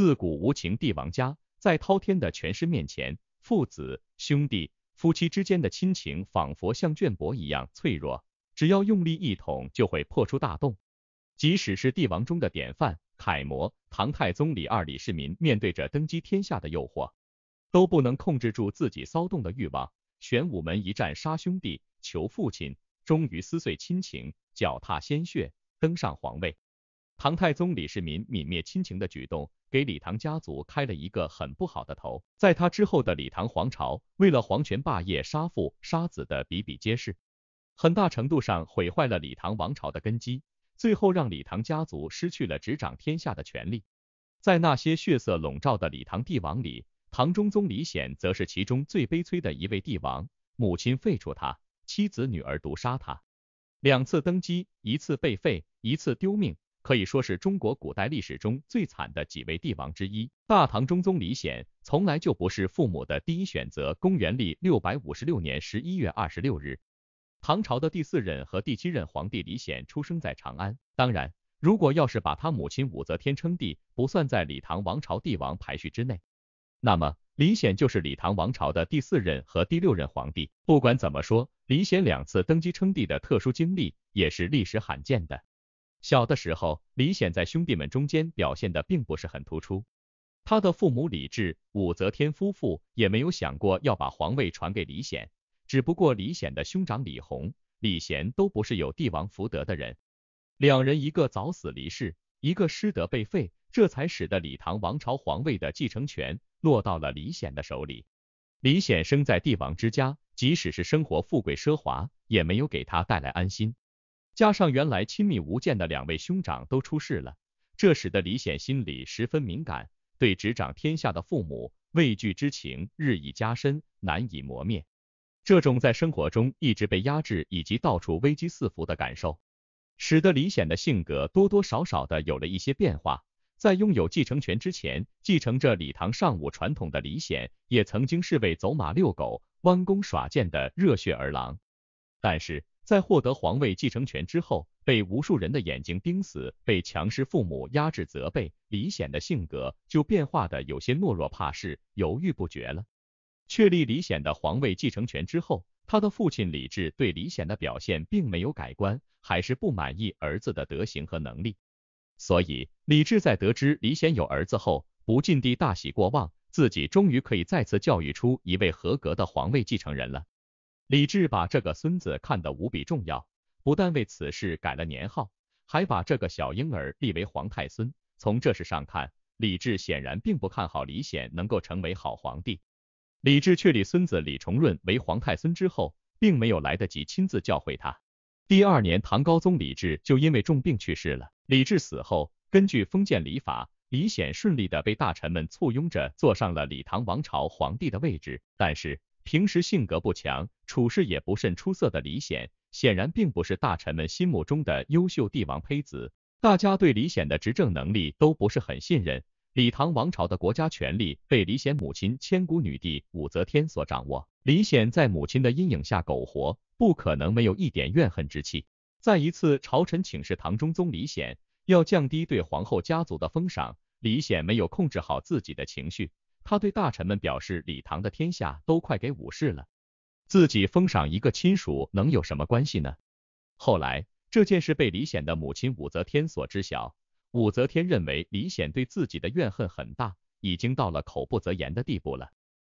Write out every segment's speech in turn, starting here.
自古无情帝王家，在滔天的权势面前，父子、兄弟、夫妻之间的亲情仿佛像绢帛一样脆弱，只要用力一捅，就会破出大洞。即使是帝王中的典范、楷模，唐太宗李二、李世民，面对着登基天下的诱惑，都不能控制住自己骚动的欲望。玄武门一战，杀兄弟，求父亲，终于撕碎亲情，脚踏鲜血，登上皇位。唐太宗李世民泯灭亲情的举动，给李唐家族开了一个很不好的头。在他之后的李唐皇朝，为了皇权霸业，杀父杀子的比比皆是，很大程度上毁坏了李唐王朝的根基，最后让李唐家族失去了执掌天下的权利。在那些血色笼罩的李唐帝王里，唐中宗李显则是其中最悲催的一位帝王。母亲废黜他，妻子女儿毒杀他，两次登基，一次被废，一次丢命。可以说是中国古代历史中最惨的几位帝王之一。大唐中宗李显从来就不是父母的第一选择。公元六百五十六年十一月二十六日，唐朝的第四任和第七任皇帝李显出生在长安。当然，如果要是把他母亲武则天称帝不算在李唐王朝帝王排序之内，那么李显就是李唐王朝的第四任和第六任皇帝。不管怎么说，李显两次登基称帝的特殊经历也是历史罕见的。小的时候，李显在兄弟们中间表现的并不是很突出。他的父母李治、武则天夫妇也没有想过要把皇位传给李显，只不过李显的兄长李弘、李贤都不是有帝王福德的人，两人一个早死离世，一个失德被废，这才使得李唐王朝皇位的继承权落到了李显的手里。李显生在帝王之家，即使是生活富贵奢华，也没有给他带来安心。加上原来亲密无间的两位兄长都出事了，这使得李显心里十分敏感，对执掌天下的父母畏惧之情日益加深，难以磨灭。这种在生活中一直被压制，以及到处危机四伏的感受，使得李显的性格多多少少的有了一些变化。在拥有继承权之前，继承着李唐尚武传统的李显，也曾经是位走马遛狗、弯弓耍箭的热血儿郎，但是。在获得皇位继承权之后，被无数人的眼睛盯死，被强势父母压制责备，李显的性格就变化的有些懦弱怕事，犹豫不决了。确立李显的皇位继承权之后，他的父亲李治对李显的表现并没有改观，还是不满意儿子的德行和能力。所以，李治在得知李显有儿子后，不禁地大喜过望，自己终于可以再次教育出一位合格的皇位继承人了。李治把这个孙子看得无比重要，不但为此事改了年号，还把这个小婴儿立为皇太孙。从这事上看，李治显然并不看好李显能够成为好皇帝。李治确立孙子李重润为皇太孙之后，并没有来得及亲自教诲他。第二年，唐高宗李治就因为重病去世了。李治死后，根据封建礼法，李显顺利的被大臣们簇拥着坐上了李唐王朝皇帝的位置。但是，平时性格不强，处事也不甚出色的李显，显然并不是大臣们心目中的优秀帝王胚子。大家对李显的执政能力都不是很信任。李唐王朝的国家权力被李显母亲千古女帝武则天所掌握，李显在母亲的阴影下苟活，不可能没有一点怨恨之气。在一次朝臣请示唐中宗李显要降低对皇后家族的封赏，李显没有控制好自己的情绪。他对大臣们表示，李唐的天下都快给武士了，自己封赏一个亲属能有什么关系呢？后来这件事被李显的母亲武则天所知晓，武则天认为李显对自己的怨恨很大，已经到了口不择言的地步了。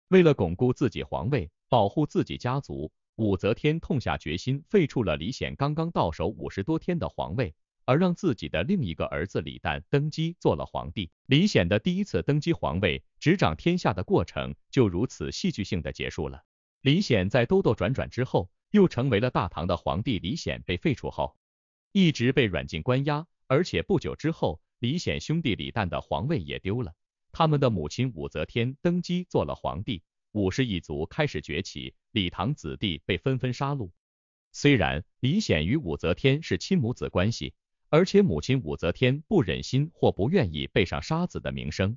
为了巩固自己皇位，保护自己家族，武则天痛下决心废黜了李显刚刚到手五十多天的皇位。而让自己的另一个儿子李旦登基做了皇帝。李显的第一次登基皇位、执掌天下的过程就如此戏剧性的结束了。李显在兜兜转转之后，又成为了大唐的皇帝。李显被废除后，一直被软禁关押，而且不久之后，李显兄弟李旦的皇位也丢了。他们的母亲武则天登基做了皇帝，武氏一族开始崛起，李唐子弟被纷纷杀戮。虽然李显与武则天是亲母子关系。而且母亲武则天不忍心或不愿意背上杀子的名声，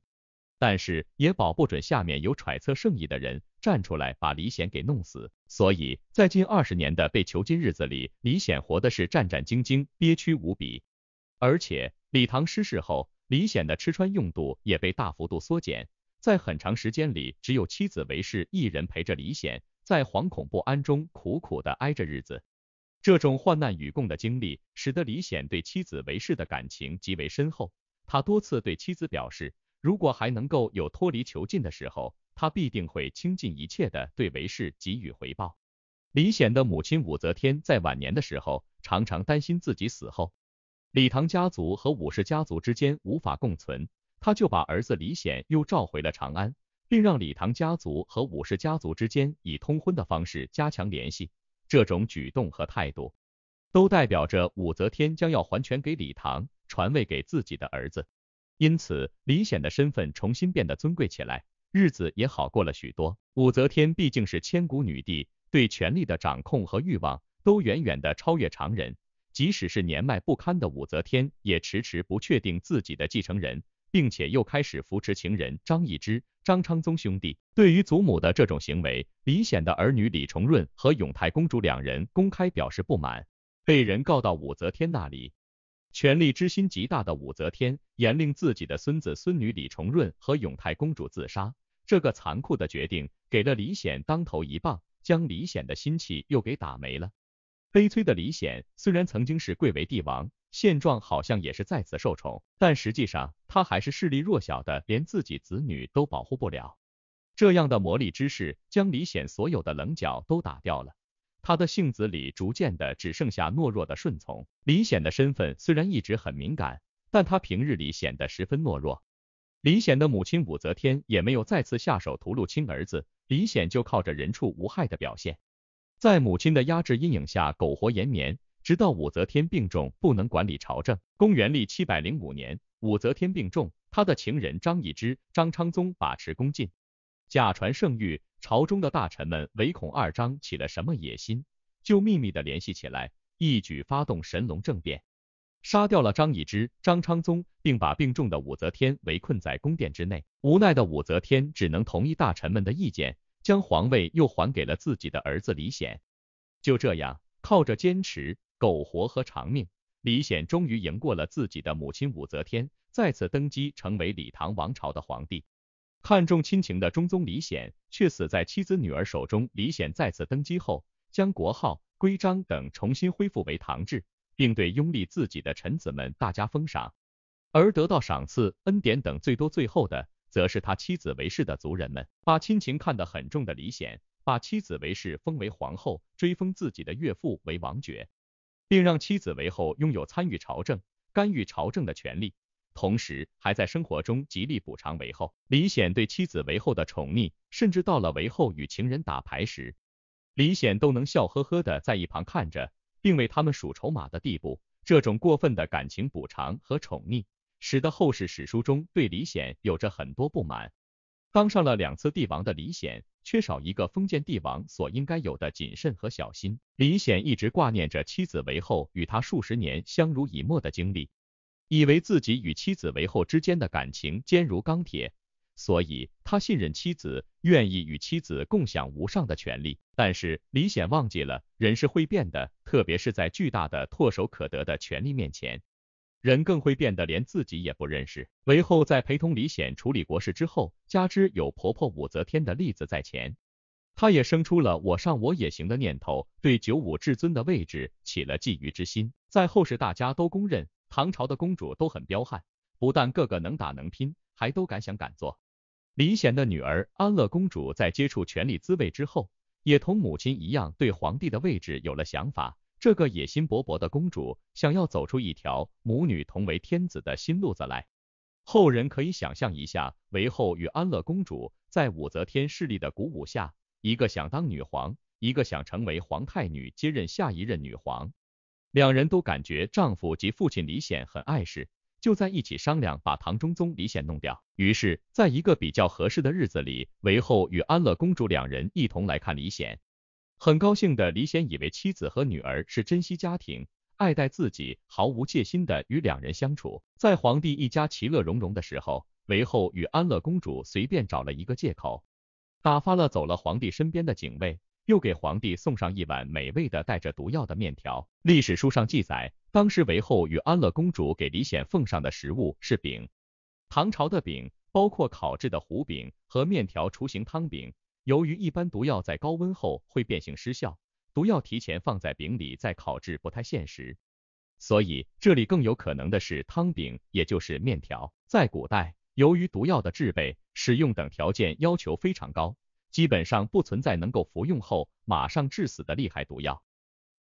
但是也保不准下面有揣测圣意的人站出来把李显给弄死，所以在近二十年的被囚禁日子里，李显活的是战战兢兢，憋屈无比。而且李唐失势后，李显的吃穿用度也被大幅度缩减，在很长时间里，只有妻子韦氏一人陪着李显，在惶恐不安中苦苦的挨着日子。这种患难与共的经历，使得李显对妻子韦氏的感情极为深厚。他多次对妻子表示，如果还能够有脱离囚禁的时候，他必定会倾尽一切的对韦氏给予回报。李显的母亲武则天在晚年的时候，常常担心自己死后，李唐家族和武氏家族之间无法共存，他就把儿子李显又召回了长安，并让李唐家族和武氏家族之间以通婚的方式加强联系。这种举动和态度，都代表着武则天将要还权给李唐，传位给自己的儿子。因此，李显的身份重新变得尊贵起来，日子也好过了许多。武则天毕竟是千古女帝，对权力的掌控和欲望都远远的超越常人。即使是年迈不堪的武则天，也迟迟不确定自己的继承人。并且又开始扶持情人张易之、张昌宗兄弟。对于祖母的这种行为，李显的儿女李重润和永泰公主两人公开表示不满，被人告到武则天那里。权力之心极大的武则天，严令自己的孙子孙女李重润和永泰公主自杀。这个残酷的决定，给了李显当头一棒，将李显的心气又给打没了。悲催的李显，虽然曾经是贵为帝王。现状好像也是再次受宠，但实际上他还是势力弱小的，连自己子女都保护不了。这样的磨砺之势，将李显所有的棱角都打掉了，他的性子里逐渐的只剩下懦弱的顺从。李显的身份虽然一直很敏感，但他平日里显得十分懦弱。李显的母亲武则天也没有再次下手屠戮亲儿子，李显就靠着人畜无害的表现，在母亲的压制阴影下苟活延绵。直到武则天病重，不能管理朝政。公元历七百零五年，武则天病重，她的情人张易之、张昌宗把持宫禁，假传圣谕。朝中的大臣们唯恐二张起了什么野心，就秘密的联系起来，一举发动神龙政变，杀掉了张易之、张昌宗，并把病重的武则天围困在宫殿之内。无奈的武则天只能同意大臣们的意见，将皇位又还给了自己的儿子李显。就这样，靠着坚持。苟活和长命，李显终于赢过了自己的母亲武则天，再次登基成为李唐王朝的皇帝。看重亲情的中宗李显却死在妻子女儿手中。李显再次登基后，将国号、规章等重新恢复为唐制，并对拥立自己的臣子们大加封赏。而得到赏赐、恩典等最多、最后的，则是他妻子韦氏的族人们。把亲情看得很重的李显，把妻子韦氏封为皇后，追封自己的岳父为王爵。并让妻子韦后拥有参与朝政、干预朝政的权利，同时还在生活中极力补偿韦后。李显对妻子韦后的宠溺，甚至到了韦后与情人打牌时，李显都能笑呵呵的在一旁看着，并为他们数筹码的地步。这种过分的感情补偿和宠溺，使得后世史书中对李显有着很多不满。当上了两次帝王的李显，缺少一个封建帝王所应该有的谨慎和小心。李显一直挂念着妻子韦后与他数十年相濡以沫的经历，以为自己与妻子韦后之间的感情坚如钢铁，所以他信任妻子，愿意与妻子共享无上的权利。但是李显忘记了，人是会变的，特别是在巨大的唾手可得的权力面前。人更会变得连自己也不认识。韦后在陪同李显处理国事之后，加之有婆婆武则天的例子在前，她也生出了我上我也行的念头，对九五至尊的位置起了觊觎之心。在后世大家都公认，唐朝的公主都很彪悍，不但个个能打能拼，还都敢想敢做。李显的女儿安乐公主在接触权力滋味之后，也同母亲一样对皇帝的位置有了想法。这个野心勃勃的公主想要走出一条母女同为天子的新路子来，后人可以想象一下，韦后与安乐公主在武则天势力的鼓舞下，一个想当女皇，一个想成为皇太女接任下一任女皇，两人都感觉丈夫及父亲李显很碍事，就在一起商量把唐中宗李显弄掉。于是，在一个比较合适的日子里，韦后与安乐公主两人一同来看李显。很高兴的李显以为妻子和女儿是珍惜家庭，爱戴自己，毫无戒心的与两人相处。在皇帝一家其乐融融的时候，韦后与安乐公主随便找了一个借口，打发了走了皇帝身边的警卫，又给皇帝送上一碗美味的带着毒药的面条。历史书上记载，当时韦后与安乐公主给李显奉上的食物是饼。唐朝的饼包括烤制的胡饼和面条雏形汤饼。由于一般毒药在高温后会变性失效，毒药提前放在饼里再烤制不太现实，所以这里更有可能的是汤饼，也就是面条。在古代，由于毒药的制备、使用等条件要求非常高，基本上不存在能够服用后马上致死的厉害毒药。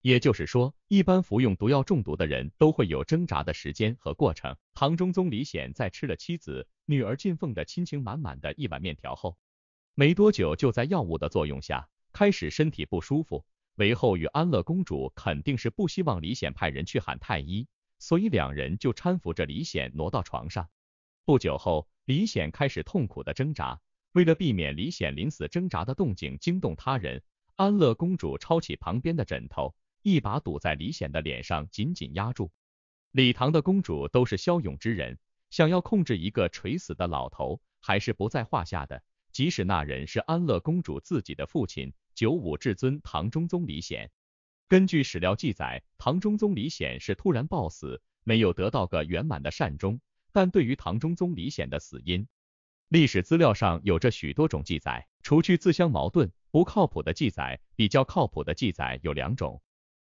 也就是说，一般服用毒药中毒的人都会有挣扎的时间和过程。唐中宗李显在吃了妻子、女儿进奉的亲情满满的一碗面条后，没多久，就在药物的作用下，开始身体不舒服。韦后与安乐公主肯定是不希望李显派人去喊太医，所以两人就搀扶着李显挪到床上。不久后，李显开始痛苦的挣扎。为了避免李显临死挣扎的动静惊动他人，安乐公主抄起旁边的枕头，一把堵在李显的脸上，紧紧压住。李唐的公主都是骁勇之人，想要控制一个垂死的老头，还是不在话下的。即使那人是安乐公主自己的父亲，九五至尊唐中宗李显。根据史料记载，唐中宗李显是突然暴死，没有得到个圆满的善终。但对于唐中宗李显的死因，历史资料上有着许多种记载，除去自相矛盾、不靠谱的记载，比较靠谱的记载有两种：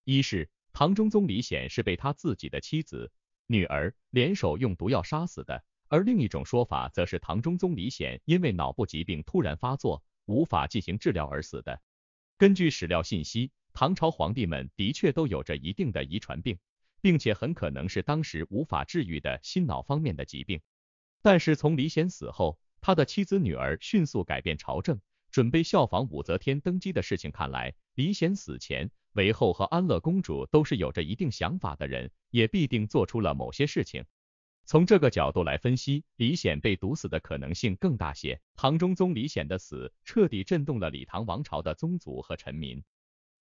一是唐中宗李显是被他自己的妻子、女儿联手用毒药杀死的。而另一种说法，则是唐中宗李显因为脑部疾病突然发作，无法进行治疗而死的。根据史料信息，唐朝皇帝们的确都有着一定的遗传病，并且很可能是当时无法治愈的心脑方面的疾病。但是从李显死后，他的妻子女儿迅速改变朝政，准备效仿武则天登基的事情看来，李显死前，韦后和安乐公主都是有着一定想法的人，也必定做出了某些事情。从这个角度来分析，李显被毒死的可能性更大些。唐中宗李显的死，彻底震动了李唐王朝的宗族和臣民。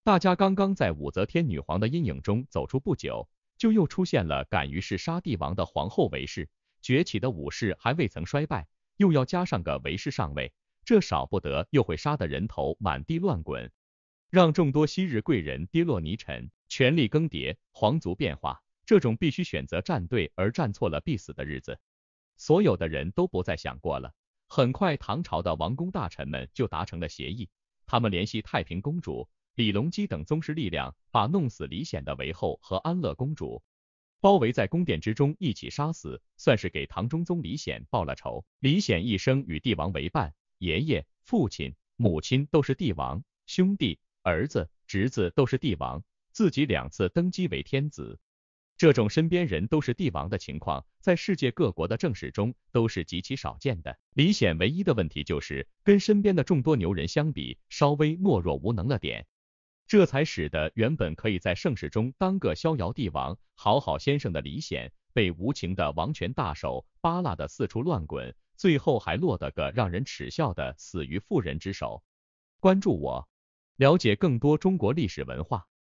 大家刚刚在武则天女皇的阴影中走出不久，就又出现了敢于弑杀帝王的皇后韦氏，崛起的武士还未曾衰败，又要加上个韦氏上位，这少不得又会杀的人头满地乱滚，让众多昔日贵人跌落泥尘，权力更迭，皇族变化。这种必须选择站队而站错了必死的日子，所有的人都不再想过了。很快，唐朝的王公大臣们就达成了协议，他们联系太平公主、李隆基等宗室力量，把弄死李显的韦后和安乐公主包围在宫殿之中，一起杀死，算是给唐中宗李显报了仇。李显一生与帝王为伴，爷爷、父亲、母亲都是帝王，兄弟、儿子、侄子都是帝王，自己两次登基为天子。这种身边人都是帝王的情况，在世界各国的正史中都是极其少见的。李显唯一的问题就是跟身边的众多牛人相比，稍微懦弱无能了点，这才使得原本可以在盛世中当个逍遥帝王、好好先生的李显，被无情的王权大手扒拉的四处乱滚，最后还落得个让人耻笑的死于妇人之手。关注我，了解更多中国历史文化。